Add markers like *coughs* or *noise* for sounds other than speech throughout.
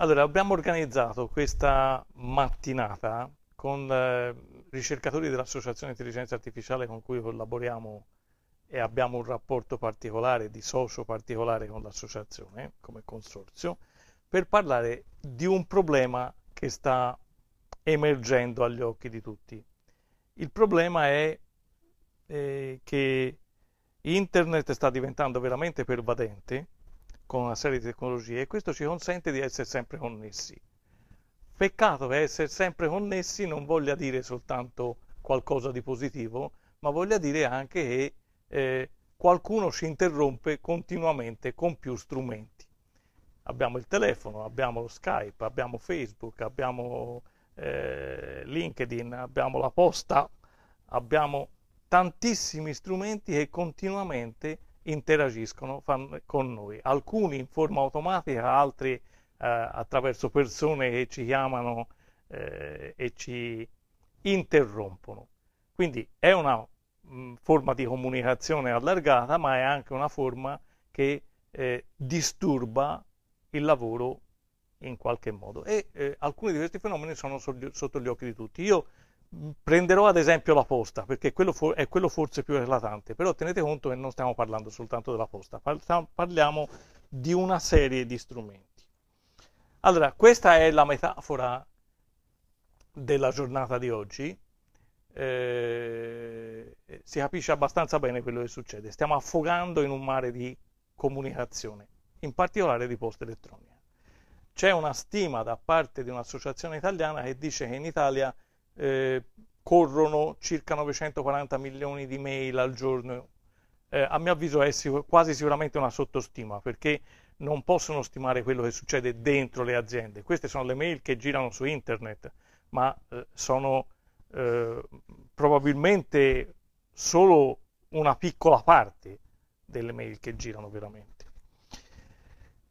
Allora, abbiamo organizzato questa mattinata con eh, ricercatori dell'Associazione Intelligenza Artificiale con cui collaboriamo e abbiamo un rapporto particolare, di socio particolare con l'associazione, come consorzio, per parlare di un problema che sta emergendo agli occhi di tutti. Il problema è eh, che Internet sta diventando veramente pervadente con una serie di tecnologie e questo ci consente di essere sempre connessi. Peccato che essere sempre connessi non voglia dire soltanto qualcosa di positivo, ma voglia dire anche che eh, qualcuno ci interrompe continuamente con più strumenti. Abbiamo il telefono, abbiamo lo Skype, abbiamo Facebook, abbiamo eh, LinkedIn, abbiamo la posta, abbiamo tantissimi strumenti che continuamente interagiscono con noi, alcuni in forma automatica, altri eh, attraverso persone che ci chiamano eh, e ci interrompono. Quindi è una mh, mm, forma di comunicazione allargata, ma è anche una forma che eh, disturba il lavoro in qualche modo e eh, alcuni di questi fenomeni sono sotto gli occhi di tutti. Io Prenderò ad esempio la posta, perché quello for- è quello forse più eclatante, però tenete conto che non stiamo parlando soltanto della posta, parliamo di una serie di strumenti. Allora, questa è la metafora della giornata di oggi. Eh, si capisce abbastanza bene quello che succede. Stiamo affogando in un mare di comunicazione, in particolare di posta elettronica. C'è una stima da parte di un'associazione italiana che dice che in Italia eh, corrono circa 940 milioni di mail al giorno, eh, a mio avviso è sic- quasi sicuramente una sottostima perché non possono stimare quello che succede dentro le aziende. Queste sono le mail che girano su internet, ma eh, sono eh, probabilmente solo una piccola parte delle mail che girano veramente.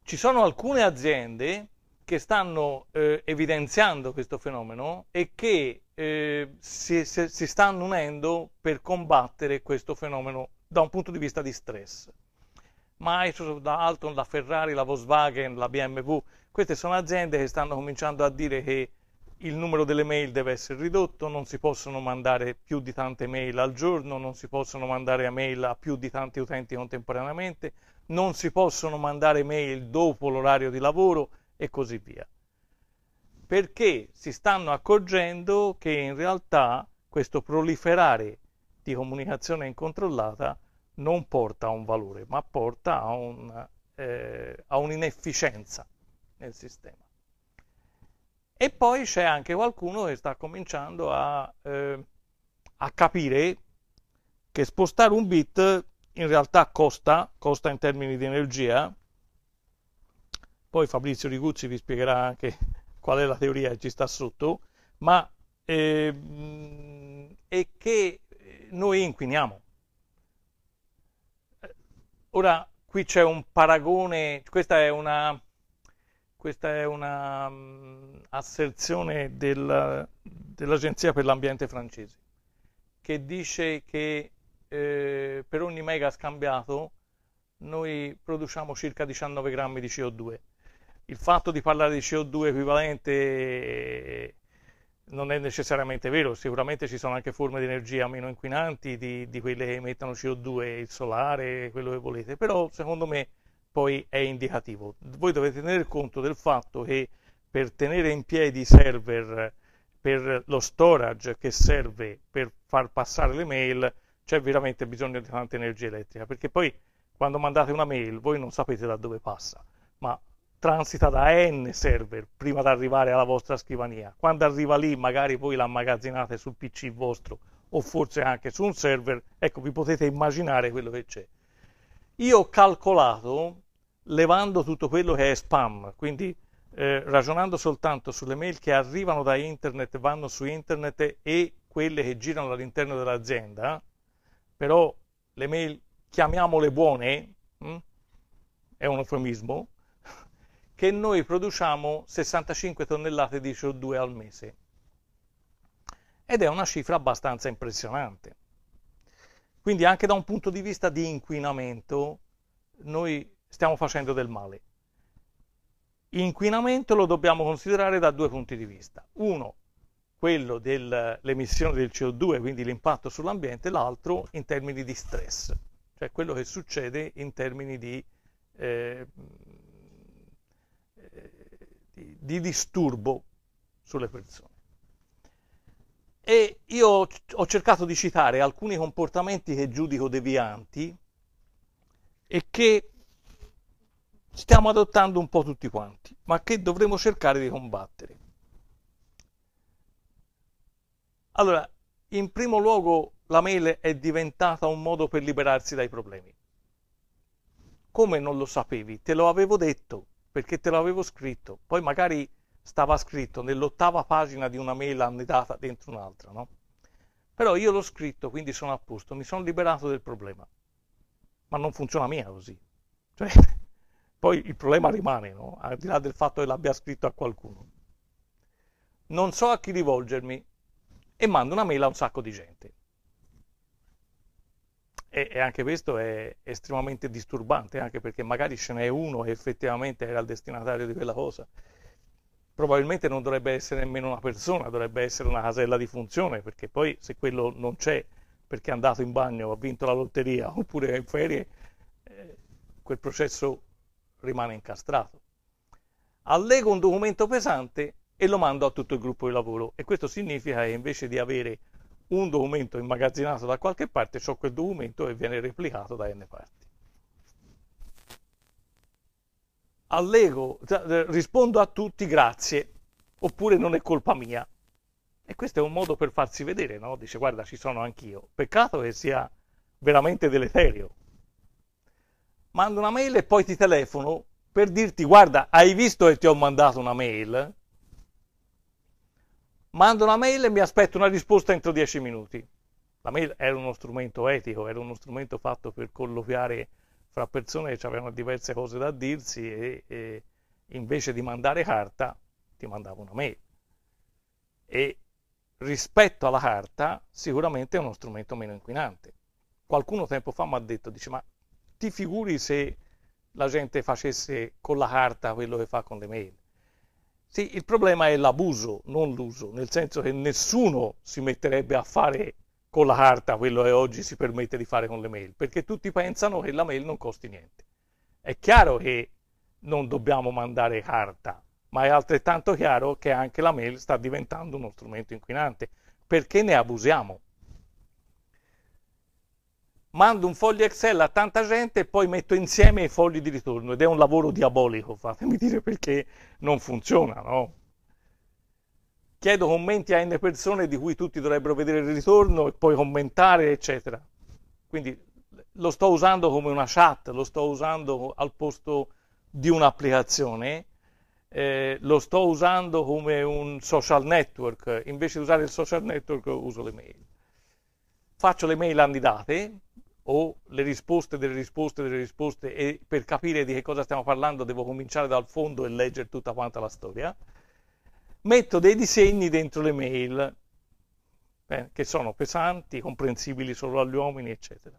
Ci sono alcune aziende che stanno eh, evidenziando questo fenomeno e che eh, si, si, si, stanno unendo per combattere questo fenomeno da un punto di vista di stress. Microsoft, la Alton, la Ferrari, la Volkswagen, la BMW, queste sono aziende che stanno cominciando a dire che il numero delle mail deve essere ridotto, non si possono mandare più di tante mail al giorno, non si possono mandare mail a più di tanti utenti contemporaneamente, non si possono mandare mail dopo l'orario di lavoro, e così via. Perché si stanno accorgendo che in realtà questo proliferare di comunicazione incontrollata non porta a un valore, ma porta a, un, eh, a un'inefficienza nel sistema. E poi c'è anche qualcuno che sta cominciando a, eh, a capire che spostare un bit in realtà costa, costa in termini di energia, poi Fabrizio Riguzzi vi spiegherà anche *laughs* qual è la teoria che ci sta sotto, ma eh, è che eh, noi inquiniamo. Eh, ora, qui c'è un paragone, questa è una, questa è una um, asserzione del, dell'Agenzia per l'Ambiente francese, che dice che eh, per ogni mega scambiato noi produciamo circa 19 grammi di CO2 il fatto di parlare di CO2 equivalente non è necessariamente vero, sicuramente ci sono anche forme di energia meno inquinanti di, di quelle che emettono CO2, il solare, quello che volete, però secondo me poi è indicativo. Voi dovete tenere conto del fatto che per tenere in piedi i server, per lo storage che serve per far passare le mail, c'è veramente bisogno di tanta energia elettrica, perché poi quando mandate una mail voi non sapete da dove passa, ma transita da n server prima di arrivare alla vostra scrivania. Quando arriva lì, magari voi la immagazzinate sul PC vostro o forse anche su un server, ecco, vi potete immaginare quello che c'è. Io ho calcolato, levando tutto quello che è spam, quindi eh, ragionando soltanto sulle mail che arrivano da internet, vanno su internet e quelle che girano all'interno dell'azienda, però le mail chiamiamole buone, mh? Hm, è un eufemismo, che noi produciamo 65 tonnellate di CO2 al mese. Ed è una cifra abbastanza impressionante. Quindi anche da un punto di vista di inquinamento noi stiamo facendo del male. Inquinamento lo dobbiamo considerare da due punti di vista. Uno, quello dell'emissione del CO2, quindi l'impatto sull'ambiente, l'altro in termini di stress, cioè quello che succede in termini di eh, di, di disturbo sulle persone. E io ho cercato di citare alcuni comportamenti che giudico devianti e che stiamo adottando un po' tutti quanti, ma che dovremo cercare di combattere. Allora, in primo luogo la mail è diventata un modo per liberarsi dai problemi. Come non lo sapevi? Te lo avevo detto perché te l'avevo scritto, poi magari stava scritto nell'ottava pagina di una mail annidata dentro un'altra, no? Però io l'ho scritto, quindi sono a posto, mi sono liberato del problema. Ma non funziona mia così. Cioè, *laughs* poi il problema rimane, no? Al di là del fatto che l'abbia scritto a qualcuno. Non so a chi rivolgermi e mando una mail a un sacco di gente e, e anche questo è estremamente disturbante, anche perché magari ce n'è uno che effettivamente era il destinatario di quella cosa. Probabilmente non dovrebbe essere nemmeno una persona, dovrebbe essere una casella di funzione, perché poi se quello non c'è perché è andato in bagno, ha vinto la lotteria *laughs* oppure è in ferie, eh, quel processo rimane incastrato. Allego un documento pesante e lo mando a tutto il gruppo di lavoro e questo significa che invece di avere un documento immagazzinato da qualche parte, ciò quel documento e viene replicato da n parti. Allego, cioè, eh, rispondo a tutti grazie, oppure non è colpa mia. E questo è un modo per farsi vedere, no? Dice guarda ci sono anch'io. Peccato che sia veramente deleterio. Mando una mail e poi ti telefono per dirti guarda hai visto che ti ho mandato una mail? mando una mail e mi aspetto una risposta entro 10 minuti. La mail era uno strumento etico, era uno strumento fatto per colloquiare fra persone che avevano diverse cose da dirsi e, e invece di mandare carta ti mandavo una mail. E rispetto alla carta sicuramente è uno strumento meno inquinante. Qualcuno tempo fa mi ha detto, dice, ma ti figuri se la gente facesse con la carta quello che fa con le mail? Sì, il problema è l'abuso, non l'uso, nel senso che nessuno si metterebbe a fare con la carta quello che oggi si permette di fare con le mail, perché tutti pensano che la mail non costi niente. È chiaro che non dobbiamo mandare carta, ma è altrettanto chiaro che anche la mail sta diventando uno strumento inquinante, perché ne abusiamo mando un foglio Excel a tanta gente e poi metto insieme i fogli di ritorno ed è un lavoro diabolico, fatemi dire perché non funziona, no? Chiedo commenti a n persone di cui tutti dovrebbero vedere il ritorno e poi commentare, eccetera. Quindi lo sto usando come una chat, lo sto usando al posto di un'applicazione, eh, lo sto usando come un social network, invece di usare il social network uso le mail. Faccio le mail andidate, o le risposte delle risposte delle risposte e per capire di che cosa stiamo parlando devo cominciare dal fondo e leggere tutta quanta la storia, metto dei disegni dentro le mail eh, che sono pesanti, comprensibili solo agli uomini, eccetera.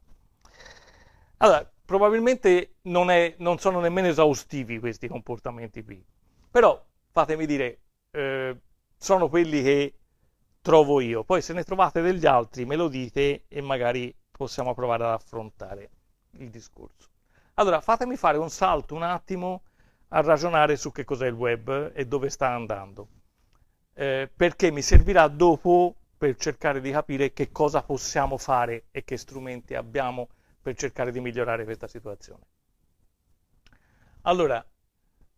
Allora, probabilmente non, è, non sono nemmeno esaustivi questi comportamenti qui, però fatemi dire, eh, sono quelli che trovo io. Poi se ne trovate degli altri me lo dite e magari possiamo provare ad affrontare il discorso. Allora, fatemi fare un salto un attimo a ragionare su che cos'è il web e dove sta andando, eh, perché mi servirà dopo per cercare di capire che cosa possiamo fare e che strumenti abbiamo per cercare di migliorare questa situazione. Allora,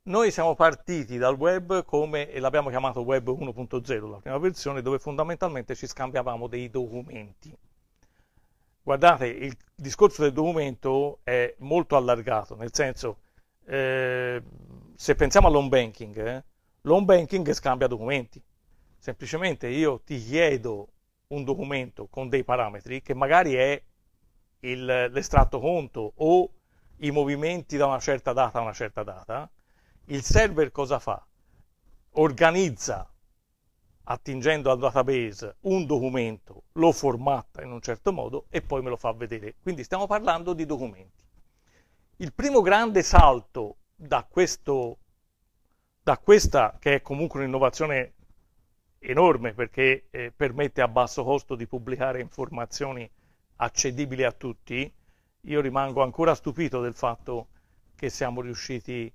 noi siamo partiti dal web come, e l'abbiamo chiamato web 1.0, la prima versione, dove fondamentalmente ci scambiavamo dei documenti Guardate, il discorso del documento è molto allargato, nel senso, eh, se pensiamo all'home banking, eh, l'home banking scambia documenti. Semplicemente io ti chiedo un documento con dei parametri che magari è il, l'estratto conto o i movimenti da una certa data a una certa data, il server cosa fa? Organizza attingendo al database un documento, lo formatta in un certo modo e poi me lo fa vedere. Quindi stiamo parlando di documenti. Il primo grande salto da, questo, da questa, che è comunque un'innovazione enorme perché eh, permette a basso costo di pubblicare informazioni accedibili a tutti, io rimango ancora stupito del fatto che siamo riusciti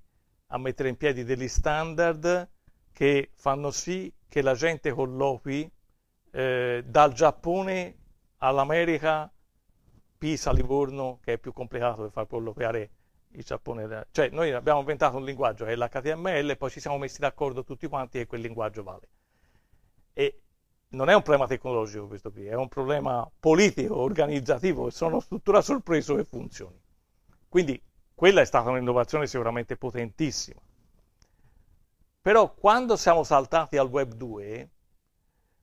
a mettere in piedi degli standard che fanno sì che la gente colloqui eh, dal Giappone all'America, Pisa, Livorno, che è più complicato per far colloquiare il Giappone. Cioè noi abbiamo inventato un linguaggio che è l'HTML, poi ci siamo messi d'accordo tutti quanti e quel linguaggio vale. E non è un problema tecnologico questo qui, è un problema politico, organizzativo, sono struttura sorpreso che funzioni. Quindi quella è stata un'innovazione sicuramente potentissima. Però quando siamo saltati al Web 2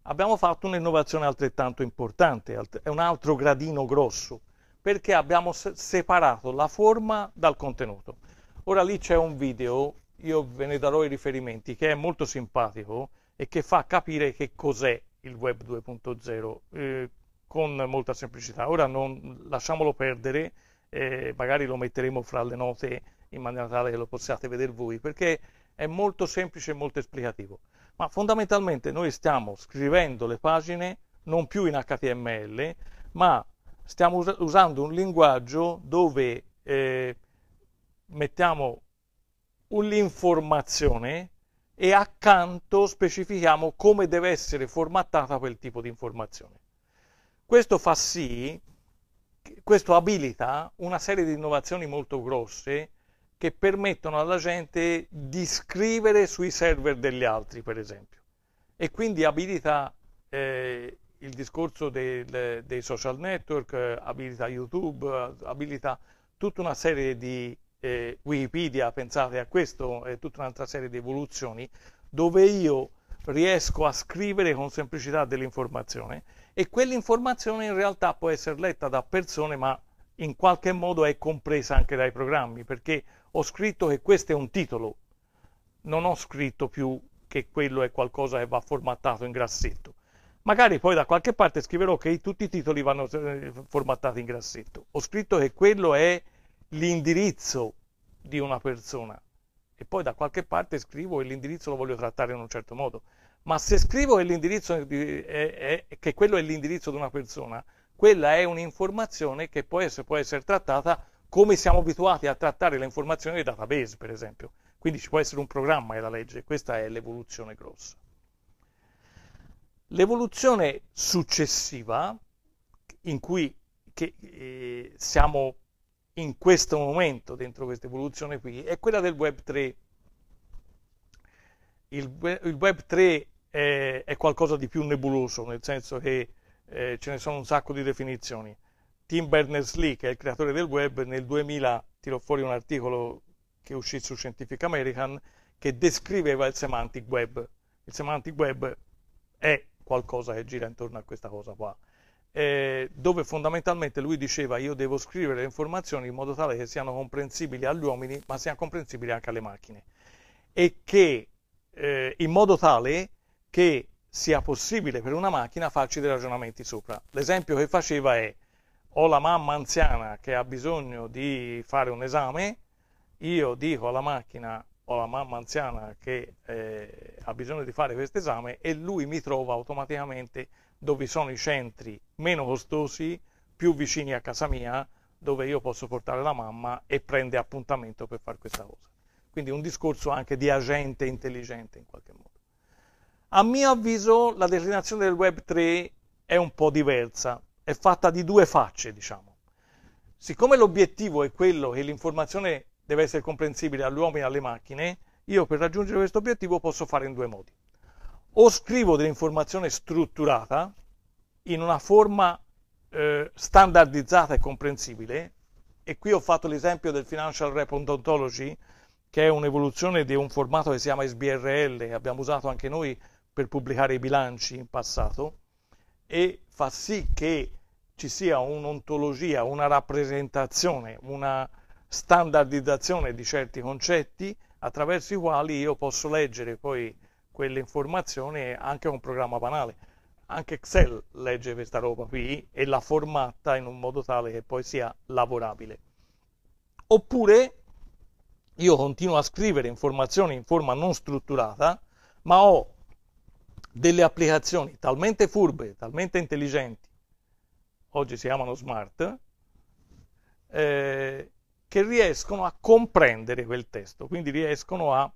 abbiamo fatto un'innovazione altrettanto importante, è un altro gradino grosso, perché abbiamo separato la forma dal contenuto. Ora lì c'è un video, io ve ne darò i riferimenti, che è molto simpatico e che fa capire che cos'è il Web 2.0 eh, con molta semplicità. Ora non, lasciamolo perdere, eh, magari lo metteremo fra le note in maniera tale che lo possiate vedere voi, perché è molto semplice e molto esplicativo. Ma fondamentalmente noi stiamo scrivendo le pagine non più in HTML, ma stiamo us- usando un linguaggio dove eh, mettiamo l'informazione e accanto specifichiamo come deve essere formattata quel tipo di informazione. Questo fa sì, questo abilita una serie di innovazioni molto grosse che permettono alla gente di scrivere sui server degli altri, per esempio. E quindi abilita eh, il discorso del, dei social network, eh, abilita YouTube, eh, abilita tutta una serie di eh, Wikipedia, pensate a questo, e tutta un'altra serie di evoluzioni, dove io riesco a scrivere con semplicità dell'informazione e quell'informazione in realtà può essere letta da persone, ma in qualche modo è compresa anche dai programmi, perché ho scritto che questo è un titolo, non ho scritto più che quello è qualcosa che va formattato in grassetto. Magari poi da qualche parte scriverò che tutti i titoli vanno eh, formattati in grassetto. Ho scritto che quello è l'indirizzo di una persona e poi da qualche parte scrivo e l'indirizzo lo voglio trattare in un certo modo. Ma se scrivo che, è, è, che quello è l'indirizzo di una persona, quella è un'informazione che può essere, può essere trattata come siamo abituati a trattare le informazioni dei database, per esempio. Quindi ci può essere un programma e la legge, questa è l'evoluzione grossa. L'evoluzione successiva, in cui che, eh, siamo in questo momento dentro questa evoluzione qui, è quella del Web 3. Il, il Web 3 è, è, qualcosa di più nebuloso, nel senso che eh, ce ne sono un sacco di definizioni. Tim Berners-Lee, che è il creatore del web, nel 2000 tirò fuori un articolo che uscì su Scientific American che descriveva il semantic web. Il semantic web è qualcosa che gira intorno a questa cosa qua, eh, dove fondamentalmente lui diceva io devo scrivere le informazioni in modo tale che siano comprensibili agli uomini, ma siano comprensibili anche alle macchine. E che eh, in modo tale che sia possibile per una macchina farci dei ragionamenti sopra. L'esempio che faceva è o la mamma anziana che ha bisogno di fare un esame, io dico alla macchina o alla mamma anziana che eh, ha bisogno di fare questo esame e lui mi trova automaticamente dove sono i centri meno costosi, più vicini a casa mia, dove io posso portare la mamma e prende appuntamento per fare questa cosa. Quindi un discorso anche di agente intelligente in qualche modo. A mio avviso la declinazione del Web 3 è un po' diversa, è fatta di due facce, diciamo. Siccome l'obiettivo è quello che l'informazione deve essere comprensibile agli uomini e alle macchine, io per raggiungere questo obiettivo posso fare in due modi. O scrivo dell'informazione strutturata in una forma eh, standardizzata e comprensibile, e qui ho fatto l'esempio del Financial Report Ontology, che è un'evoluzione di un formato che si chiama SBRL, che abbiamo usato anche noi per pubblicare i bilanci in passato, e fa sì che ci sia un'ontologia, una rappresentazione, una standardizzazione di certi concetti attraverso i quali io posso leggere poi quelle informazioni anche con un programma banale. Anche Excel legge questa roba qui e la formatta in un modo tale che poi sia lavorabile. Oppure io continuo a scrivere informazioni in forma non strutturata, ma ho delle applicazioni talmente furbe, talmente intelligenti, oggi si chiamano smart, eh, che riescono a comprendere quel testo, quindi riescono a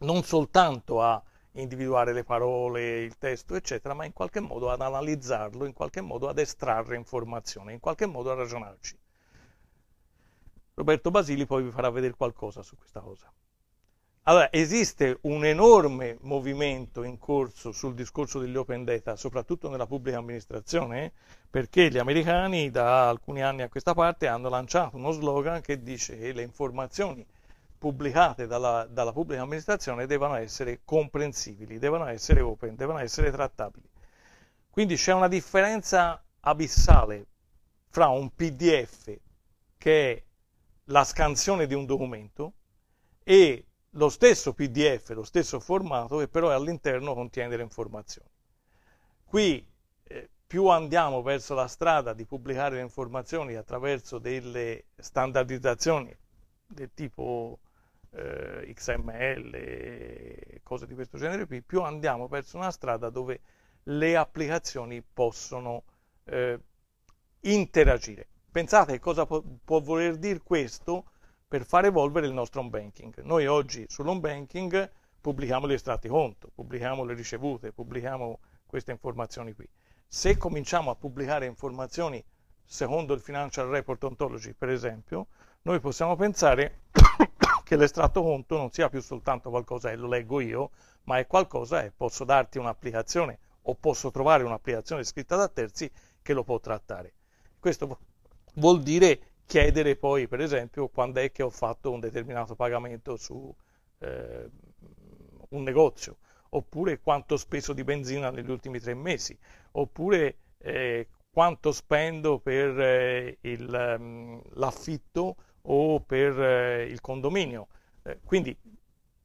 non soltanto a individuare le parole, il testo, eccetera, ma in qualche modo ad analizzarlo, in qualche modo ad estrarre informazioni, in qualche modo a ragionarci. Roberto Basili poi vi farà vedere qualcosa su questa cosa. Allora, esiste un enorme movimento in corso sul discorso degli open data, soprattutto nella pubblica amministrazione, perché gli americani da alcuni anni a questa parte hanno lanciato uno slogan che dice che le informazioni pubblicate dalla, dalla pubblica amministrazione devono essere comprensibili, devono essere open, devono essere trattabili. Quindi c'è una differenza abissale fra un PDF, che è la scansione di un documento, e lo stesso PDF, lo stesso formato che però all'interno contiene delle informazioni. Qui eh, più andiamo verso la strada di pubblicare le informazioni attraverso delle standardizzazioni del tipo eh, XML, cose di questo genere più andiamo verso una strada dove le applicazioni possono eh, interagire. Pensate cosa può, può voler dire questo per far evolvere il nostro home banking. Noi oggi sull'home banking pubblichiamo gli estratti conto, pubblichiamo le ricevute, pubblichiamo queste informazioni qui. Se cominciamo a pubblicare informazioni secondo il Financial Report Ontology, per esempio, noi possiamo pensare *coughs* che l'estratto conto non sia più soltanto qualcosa che lo leggo io, ma è qualcosa che posso darti un'applicazione o posso trovare un'applicazione scritta da terzi che lo può trattare. Questo vuol dire chiedere poi, per esempio, quando è che ho fatto un determinato pagamento su eh, un negozio, oppure quanto ho speso di benzina negli ultimi tre mesi, oppure eh, quanto spendo per eh, ehm, l'affitto o per eh, il condominio. Eh, quindi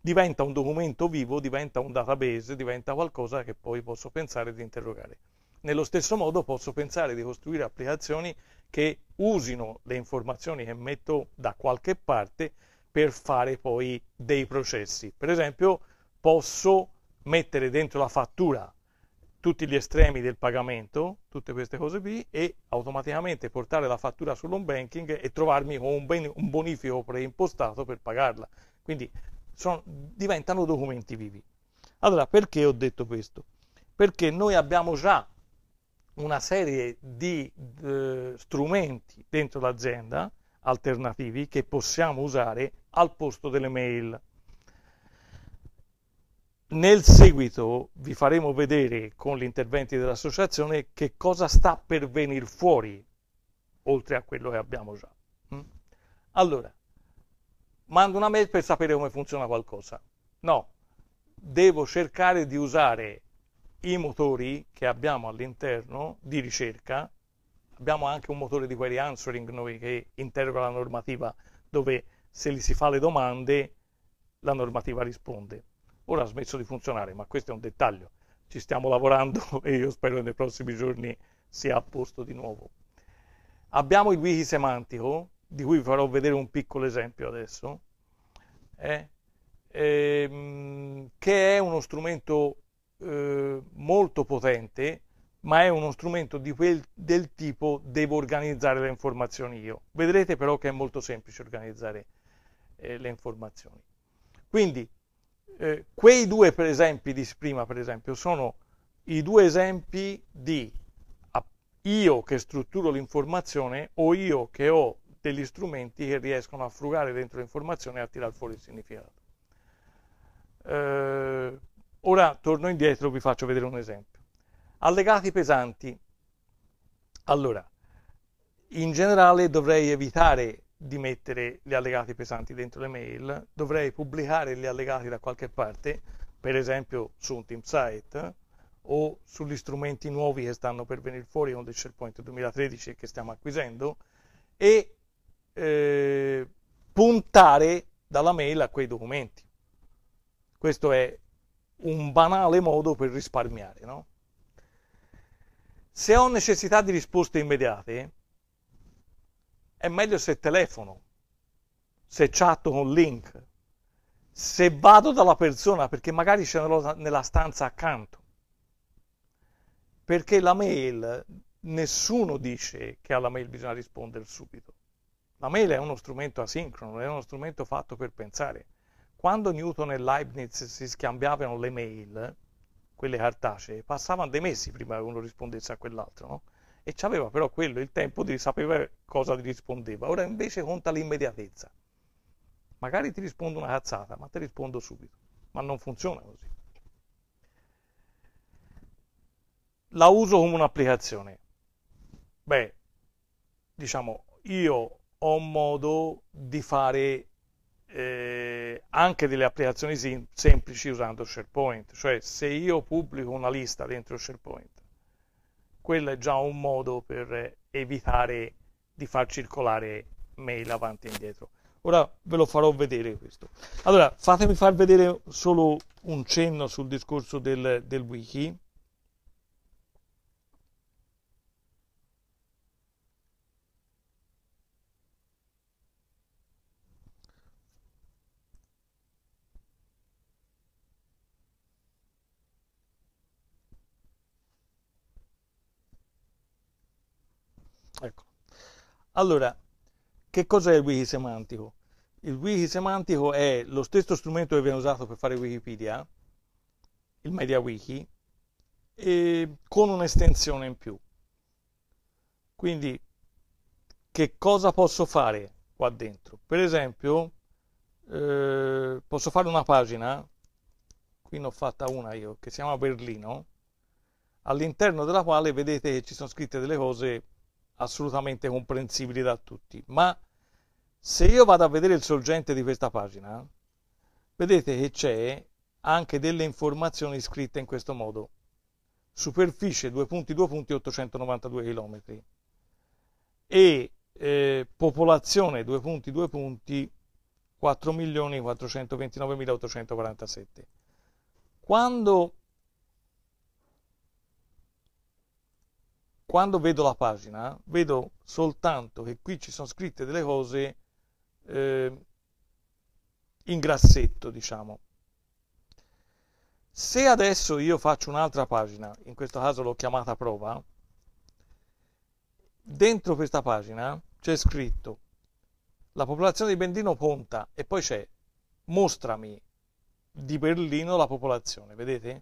diventa un documento vivo, diventa un database, diventa qualcosa che poi posso pensare di interrogare. Nello stesso modo posso pensare di costruire applicazioni che usino le informazioni che metto da qualche parte per fare poi dei processi. Per esempio posso mettere dentro la fattura tutti gli estremi del pagamento, tutte queste cose qui, e automaticamente portare la fattura sull'home banking e trovarmi con un, ben, un bonifico preimpostato per pagarla. Quindi sono, diventano documenti vivi. Allora, perché ho detto questo? Perché noi abbiamo già una serie di eh, strumenti dentro l'azienda alternativi che possiamo usare al posto delle mail. Nel seguito vi faremo vedere con gli interventi dell'associazione che cosa sta per venire fuori, oltre a quello che abbiamo già. Mm? Allora, mando una mail per sapere come funziona qualcosa. No, devo cercare di usare i motori che abbiamo all'interno di ricerca, abbiamo anche un motore di query answering noi che interroga la normativa dove se gli si fa le domande la normativa risponde. Ora ha smesso di funzionare, ma questo è un dettaglio. Ci stiamo lavorando *laughs* e io spero che nei prossimi giorni sia a posto di nuovo. Abbiamo il wiki semantico, di cui vi farò vedere un piccolo esempio adesso, eh, ehm, che è uno strumento eh, molto potente, ma è uno strumento di quel, del tipo devo organizzare le informazioni io. Vedrete però che è molto semplice organizzare eh, le informazioni. Quindi eh, quei due per esempi di prima, per esempio, sono i due esempi di io che strutturo l'informazione o io che ho degli strumenti che riescono a frugare dentro l'informazione e a tirar fuori il significato. Eh, Ora torno indietro, vi faccio vedere un esempio. Allegati pesanti. Allora, in generale dovrei evitare di mettere gli allegati pesanti dentro le mail, dovrei pubblicare gli allegati da qualche parte, per esempio su un team site o sugli strumenti nuovi che stanno per venire fuori con il SharePoint 2013 che stiamo acquisendo e eh, puntare dalla mail a quei documenti. Questo è un banale modo per risparmiare, no? Se ho necessità di risposte immediate, è meglio se telefono, se chatto con link, se vado dalla persona, perché magari c'è nella stanza accanto. Perché la mail, nessuno dice che alla mail bisogna rispondere subito. La mail è uno strumento asincrono, è uno strumento fatto per pensare quando Newton e Leibniz si scambiavano le mail, quelle cartacee, passavano dei mesi prima che uno rispondesse a quell'altro, no? E c'aveva però quello il tempo di sapere cosa gli rispondeva. Ora invece conta l'immediatezza. Magari ti rispondo una cazzata, ma ti rispondo subito. Ma non funziona così. La uso come un'applicazione. Beh, diciamo, io ho modo di fare... Eh, anche delle applicazioni sim- semplici usando SharePoint. Cioè se io pubblico una lista dentro SharePoint, quello è già un modo per evitare di far circolare mail avanti e indietro. Ora ve lo farò vedere questo. Allora, fatemi far vedere solo un cenno sul discorso del, del wiki. Allora, che cos'è il wiki semantico? Il wiki semantico è lo stesso strumento che viene usato per fare Wikipedia, il media wiki, con un'estensione in più. Quindi, che cosa posso fare qua dentro? Per esempio, eh, posso fare una pagina, qui ne ho fatta una io, che si chiama Berlino, all'interno della quale vedete che ci sono scritte delle cose assolutamente comprensibili da tutti, ma se io vado a vedere il sorgente di questa pagina, vedete che c'è anche delle informazioni scritte in questo modo. Superficie 2.2.892 km e eh, popolazione 2.2 punti 4.429.847. Quando quando vedo la pagina, vedo soltanto che qui ci sono scritte delle cose eh, in grassetto, diciamo. Se adesso io faccio un'altra pagina, in questo caso l'ho chiamata prova, dentro questa pagina c'è scritto la popolazione di Bendino conta e poi c'è mostrami di Berlino la popolazione, vedete?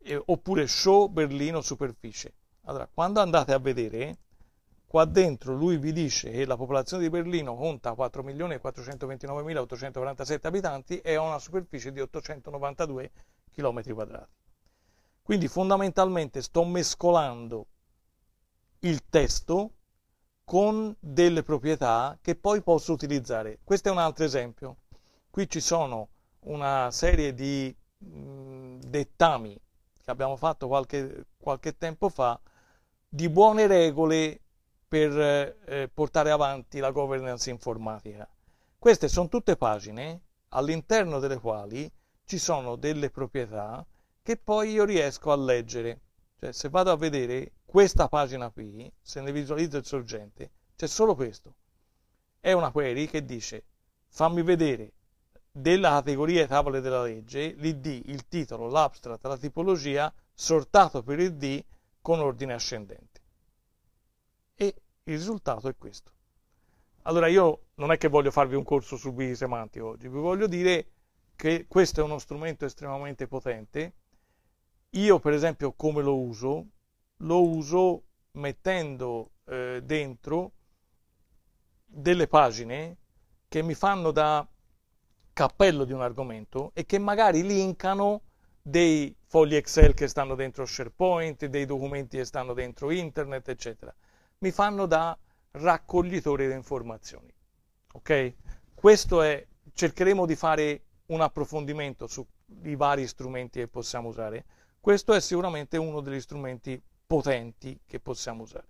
E, eh, oppure show Berlino superficie. Allora, quando andate a vedere, qua dentro lui vi dice che la popolazione di Berlino conta 4.429.847 abitanti e ha una superficie di 892 km quadrati. Quindi fondamentalmente sto mescolando il testo con delle proprietà che poi posso utilizzare. Questo è un altro esempio. Qui ci sono una serie di mh, dettami che abbiamo fatto qualche, qualche tempo fa di buone regole per eh, portare avanti la governance informatica. Queste sono tutte pagine all'interno delle quali ci sono delle proprietà che poi io riesco a leggere. Cioè, se vado a vedere questa pagina qui, se ne visualizzo il sorgente, c'è solo questo. È una query che dice fammi vedere della categoria e tavole della legge, l'id, il titolo, l'abstract, la tipologia, sortato per il D, con ordine ascendente. E il risultato è questo. Allora io non è che voglio farvi un corso su BI semantico oggi, vi voglio dire che questo è uno strumento estremamente potente. Io per esempio come lo uso? Lo uso mettendo eh, dentro delle pagine che mi fanno da cappello di un argomento e che magari linkano dei fogli Excel che stanno dentro SharePoint, dei documenti che stanno dentro Internet, eccetera. Mi fanno da raccoglitore di informazioni. Ok? Questo è, cercheremo di fare un approfondimento sui vari strumenti che possiamo usare. Questo è sicuramente uno degli strumenti potenti che possiamo usare.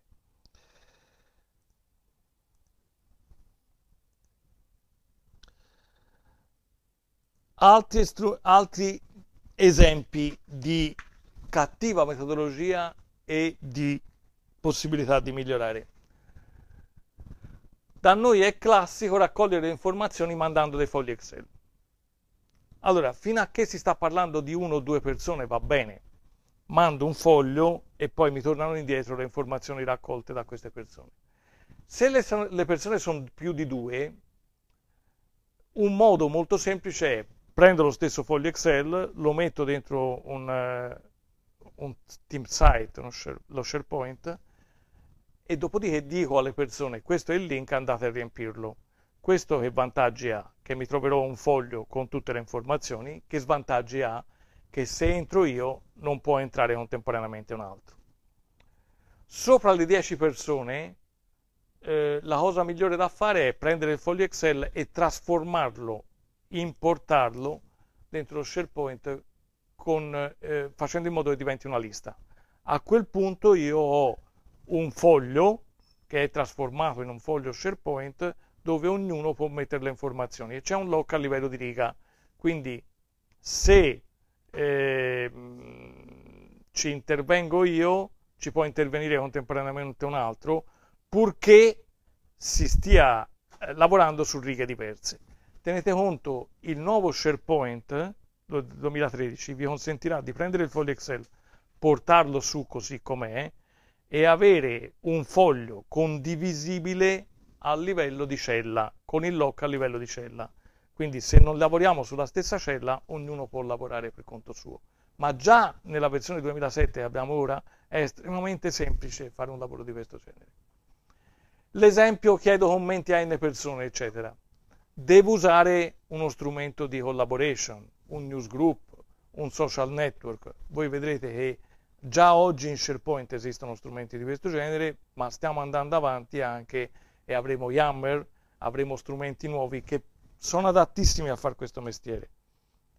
Altri, altri esempi di cattiva metodologia e di possibilità di migliorare. Da noi è classico raccogliere le informazioni mandando dei fogli Excel. Allora, fino a che si sta parlando di uno o due persone va bene, mando un foglio e poi mi tornano indietro le informazioni raccolte da queste persone. Se le, le persone sono più di due, un modo molto semplice è prendo lo stesso foglio Excel, lo metto dentro un, eh, un team site, share, lo SharePoint, e dopodiché dico alle persone questo è il link, andate a riempirlo. Questo che vantaggi ha? Che mi troverò un foglio con tutte le informazioni, che svantaggi ha? Che se entro io non può entrare contemporaneamente un altro. Sopra le 10 persone eh, la cosa migliore da fare è prendere il foglio Excel e trasformarlo importarlo dentro SharePoint con, eh, facendo in modo che diventi una lista. A quel punto io ho un foglio che è trasformato in un foglio SharePoint dove ognuno può mettere le informazioni e c'è un lock a livello di riga. Quindi se eh, ci intervengo io, ci può intervenire contemporaneamente un altro, purché si stia eh, lavorando su righe diverse tenete conto il nuovo SharePoint 2013 eh, vi consentirà di prendere il foglio Excel, portarlo su così com'è e avere un foglio condivisibile a livello di cella, con il lock a livello di cella. Quindi se non lavoriamo sulla stessa cella, ognuno può lavorare per conto suo. Ma già nella versione 2007 che abbiamo ora è estremamente semplice fare un lavoro di questo genere. L'esempio chiedo commenti a n persone, eccetera devo usare uno strumento di collaboration, un newsgroup, un social network. Voi vedrete che già oggi in SharePoint esistono strumenti di questo genere, ma stiamo andando avanti anche e avremo Yammer, avremo strumenti nuovi che sono adattissimi a fare questo mestiere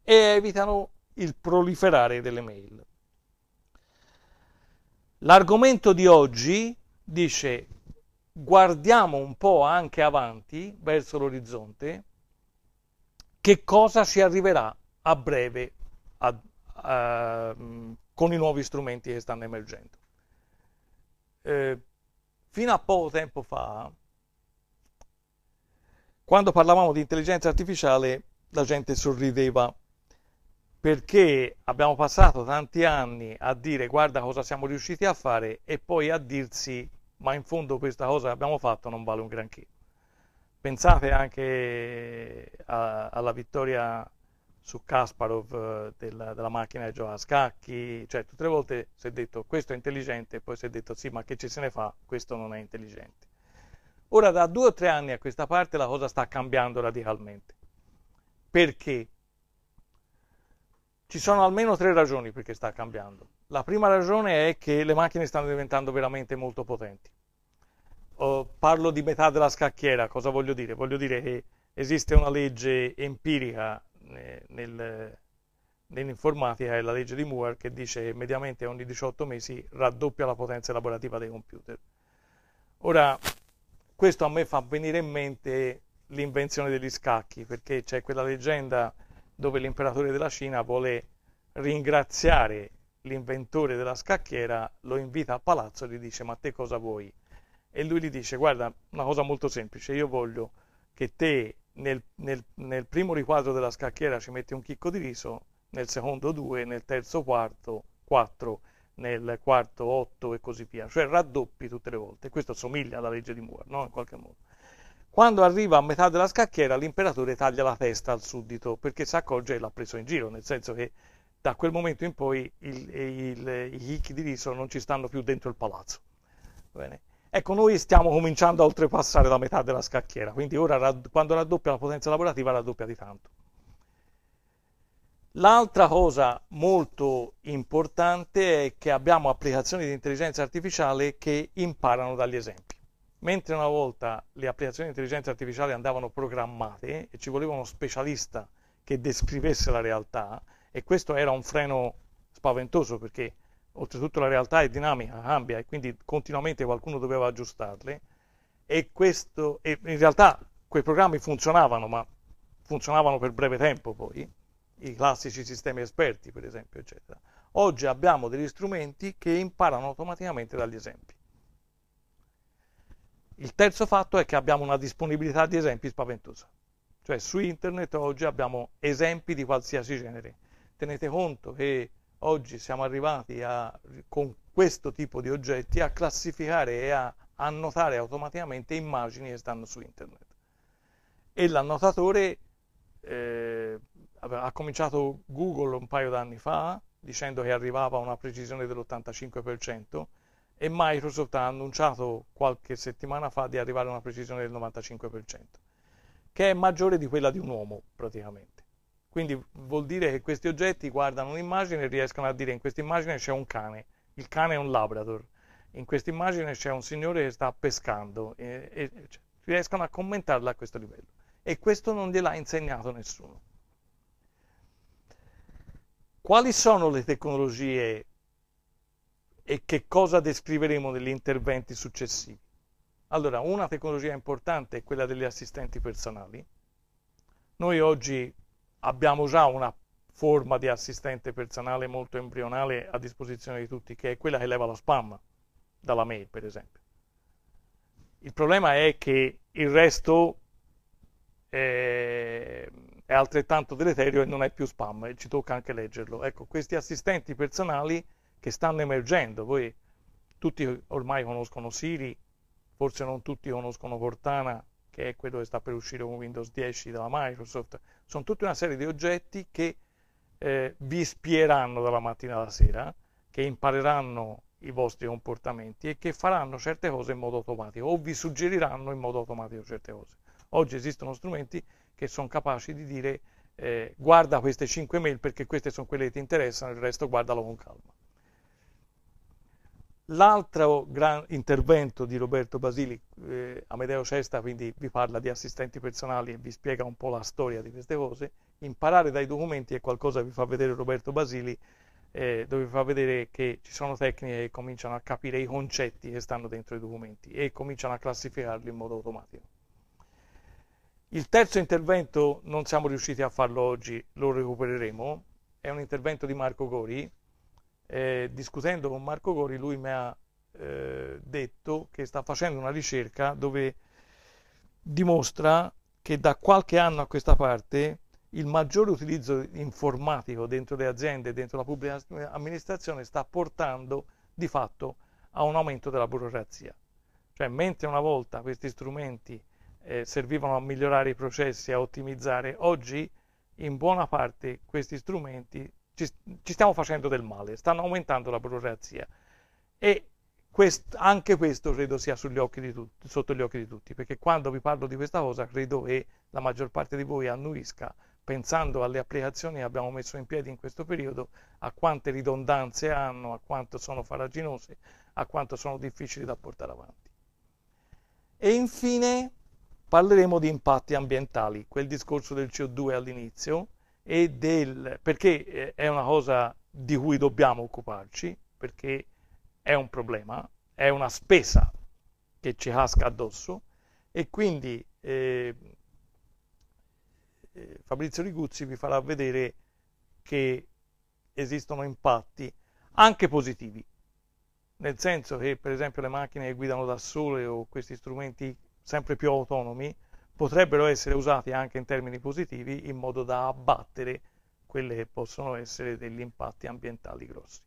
e evitano il proliferare delle mail. L'argomento di oggi dice guardiamo un po' anche avanti verso l'orizzonte, che cosa ci arriverà a breve a, a, con i nuovi strumenti che stanno emergendo. Eh, fino a poco tempo fa, quando parlavamo di intelligenza artificiale, la gente sorrideva perché abbiamo passato tanti anni a dire guarda cosa siamo riusciti a fare e poi a dirsi ma in fondo questa cosa che abbiamo fatto non vale un granché. Pensate anche eh, a, alla vittoria su Kasparov eh, della, della macchina di gioca a scacchi, cioè tutte le volte si è detto questo è intelligente e poi si è detto sì ma che ci se ne fa, questo non è intelligente. Ora da due o tre anni a questa parte la cosa sta cambiando radicalmente. Perché? Ci sono almeno tre ragioni perché sta cambiando. La prima ragione è che le macchine stanno diventando veramente molto potenti. Oh, parlo di metà della scacchiera, cosa voglio dire? Voglio dire che esiste una legge empirica eh, nel, nell'informatica, è la legge di Moore, che dice che mediamente ogni 18 mesi raddoppia la potenza elaborativa dei computer. Ora, questo a me fa venire in mente l'invenzione degli scacchi, perché c'è quella leggenda dove l'imperatore della Cina vuole ringraziare l'inventore della scacchiera lo invita a palazzo e gli dice ma te cosa vuoi? E lui gli dice guarda una cosa molto semplice, io voglio che te nel, nel, nel primo riquadro della scacchiera ci metti un chicco di riso, nel secondo due, nel terzo quarto quattro, nel quarto otto e così via, cioè raddoppi tutte le volte. Questo somiglia alla legge di Moore, no? in qualche modo. Quando arriva a metà della scacchiera l'imperatore taglia la testa al suddito perché si accorge e l'ha preso in giro, nel senso che da quel momento in poi il, il, gli Hikki di Riso non ci stanno più dentro il palazzo. Bene. Ecco, noi stiamo cominciando a oltrepassare la metà della scacchiera, quindi ora quando raddoppia la potenza lavorativa raddoppia di tanto. L'altra cosa molto importante è che abbiamo applicazioni di intelligenza artificiale che imparano dagli esempi. Mentre una volta le applicazioni di intelligenza artificiale andavano programmate e ci voleva uno specialista che descrivesse la realtà, e questo era un freno spaventoso perché oltretutto la realtà è dinamica, cambia e quindi continuamente qualcuno doveva aggiustarle e, questo, e in realtà quei programmi funzionavano ma funzionavano per breve tempo poi, i classici sistemi esperti per esempio eccetera. Oggi abbiamo degli strumenti che imparano automaticamente dagli esempi. Il terzo fatto è che abbiamo una disponibilità di esempi spaventosa, cioè su internet oggi abbiamo esempi di qualsiasi genere tenete conto che oggi siamo arrivati a, con questo tipo di oggetti a classificare e a annotare automaticamente immagini che stanno su internet. E l'annotatore eh, ha cominciato Google un paio d'anni fa dicendo che arrivava a una precisione dell'85% e Microsoft ha annunciato qualche settimana fa di arrivare a una precisione del 95%, che è maggiore di quella di un uomo praticamente. Quindi vuol dire che questi oggetti guardano un'immagine e riescono a dire in questa immagine c'è un cane, il cane è un labrador, in questa immagine c'è un signore che sta pescando, e, e cioè, riescono a commentarla a questo livello. E questo non gliel'ha insegnato nessuno. Quali sono le tecnologie e che cosa descriveremo negli interventi successivi? Allora, una tecnologia importante è quella degli assistenti personali. Noi oggi abbiamo già una forma di assistente personale molto embrionale a disposizione di tutti, che è quella che leva lo spam dalla mail, per esempio. Il problema è che il resto è, eh, è altrettanto deleterio e non è più spam, e ci tocca anche leggerlo. Ecco, questi assistenti personali che stanno emergendo, voi tutti ormai conoscono Siri, forse non tutti conoscono Cortana, che è quello che sta per uscire con Windows 10 dalla Microsoft, sono tutta una serie di oggetti che eh, vi spieranno dalla mattina alla sera, che impareranno i vostri comportamenti e che faranno certe cose in modo automatico o vi suggeriranno in modo automatico certe cose. Oggi esistono strumenti che sono capaci di dire eh, guarda queste 5 mail perché queste sono quelle che ti interessano, il resto guardalo con calma. L'altro gran intervento di Roberto Basili, eh, Amedeo Cesta, quindi vi parla di assistenti personali e vi spiega un po' la storia di queste cose, imparare dai documenti è qualcosa che vi fa vedere Roberto Basili, eh, dove vi fa vedere che ci sono tecniche che cominciano a capire i concetti che stanno dentro i documenti e cominciano a classificarli in modo automatico. Il terzo intervento non siamo riusciti a farlo oggi, lo recupereremo, è un intervento di Marco Gori, eh, discutendo con Marco Gori, lui mi ha eh, detto che sta facendo una ricerca dove dimostra che da qualche anno a questa parte il maggiore utilizzo informatico dentro le aziende, dentro la pubblica amministrazione, sta portando di fatto a un aumento della burocrazia. Cioè, mentre una volta questi strumenti eh, servivano a migliorare i processi, a ottimizzare, oggi in buona parte questi strumenti ci, ci stiamo facendo del male, stanno aumentando la burocrazia. E quest, anche questo credo sia tutti, sotto gli occhi di tutti, perché quando vi parlo di questa cosa credo che la maggior parte di voi annuisca pensando alle applicazioni che abbiamo messo in piedi in questo periodo, a quante ridondanze hanno, a quanto sono faraginose, a quanto sono difficili da portare avanti. E infine parleremo di impatti ambientali, quel discorso del CO2 all'inizio, e del perché eh, è una cosa di cui dobbiamo occuparci, perché è un problema, è una spesa che ci casca addosso e quindi ehm, eh, Fabrizio Riguzzi vi farà vedere che esistono impatti anche positivi, nel senso che per esempio le macchine che guidano da sole o questi strumenti sempre più autonomi potrebbero essere usati anche in termini positivi in modo da abbattere quelle che possono essere degli impatti ambientali grossi.